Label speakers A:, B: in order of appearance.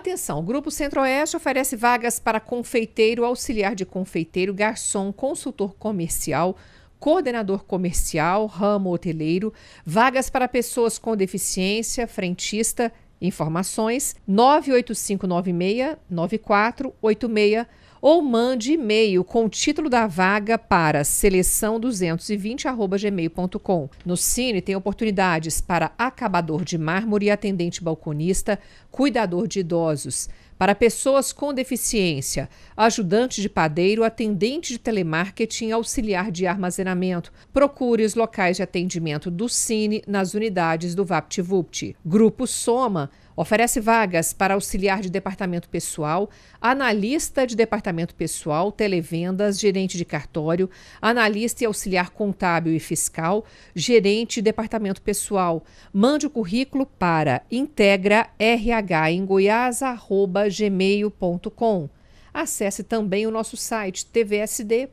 A: Atenção, o Grupo Centro-Oeste oferece vagas para confeiteiro, auxiliar de confeiteiro, garçom, consultor comercial, coordenador comercial, ramo hoteleiro, vagas para pessoas com deficiência, frentista, Informações 985969486 ou mande e-mail com o título da vaga para seleção220@gmail.com. No Cine tem oportunidades para acabador de mármore, atendente balconista, cuidador de idosos para pessoas com deficiência, ajudante de padeiro, atendente de telemarketing, auxiliar de armazenamento. Procure os locais de atendimento do Cine nas unidades do VaptVupt. Grupo Soma Oferece vagas para auxiliar de departamento pessoal, analista de departamento pessoal, televendas, gerente de cartório, analista e auxiliar contábil e fiscal, gerente de departamento pessoal. Mande o currículo para integrarhemgoiás@gmail.com. Acesse também o nosso site tvsd.com.br.